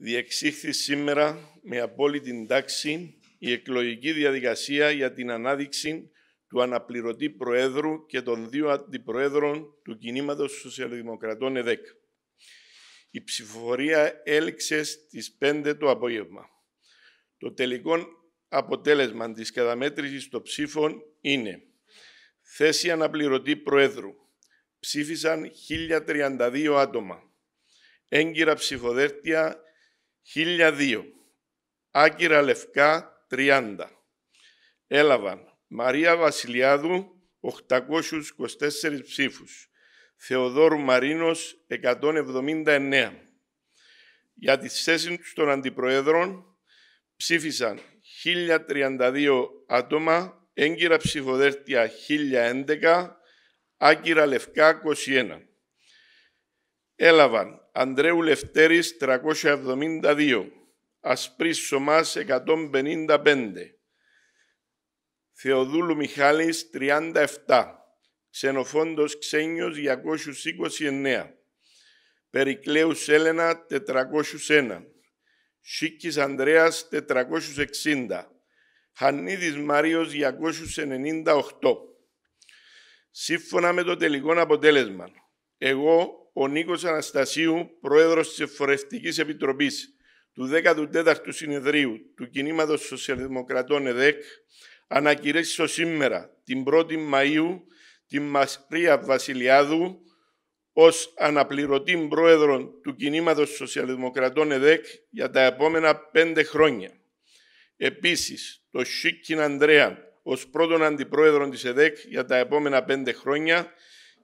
διεξήχθη σήμερα με απόλυτη τάξη η εκλογική διαδικασία για την ανάδειξη του αναπληρωτή Προέδρου και των δύο αντιπροέδρων του Κινήματος Σοσιαλδημοκρατών ΕΔΕΚ. Η ψηφοφορία έλξε στις 5 το απόγευμα. Το τελικό αποτέλεσμα της καταμέτρησης των ψήφων είναι θέση αναπληρωτή Προέδρου. Ψήφισαν 1.032 άτομα. Έγκυρα ψηφοδέρτια 1002. Άκυρα λευκά 30. Έλαβαν Μαρία Βασιλιάδου 824 ψήφους. Θεοδόρου Μαρίνος 179. Για τις θέσεις των αντιπροέδρων ψήφισαν 1032 άτομα, έγκυρα ψηφοδέρτια 1011, άκυρα λευκά 21 έλαβαν Ανδρέου Λευτέρης 372, Ασπρίς Σωμάς 155, Θεοδούλου Μιχάλης 37, Ξενοφόντος Ξένιος 229, Περικλέους Έλενα 401, Σίκης Ανδρέας 460, Χανίδης Μάριος 298. Σύμφωνα με το τελικό αποτέλεσμα, εγώ, ο Νίκος Αναστασίου, πρόεδρος της Εφορευτικής Επιτροπής του 14ου Συνεδρίου του Κινήματος Σοσιαλδημοκρατών ΕΔΕΚ, ανακηρύσσω σήμερα, την 1η Μαΐου, την Μασπρία Βασιλιάδου, ως αναπληρωτή πρόεδρο του Κινήματος Σοσιαλδημοκρατών ΕΔΕΚ για τα επόμενα πέντε χρόνια. Επίσης, το Σίκιν Ανδρέα ως πρώτον αντιπρόεδρο της ΕΔΕΚ για τα επόμενα πέντε χρόνια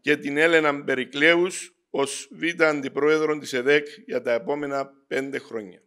και την Έλενα Μπερικλέους ως β' αντιπρόεδρο της ΕΔΕΚ για τα επόμενα πέντε χρόνια.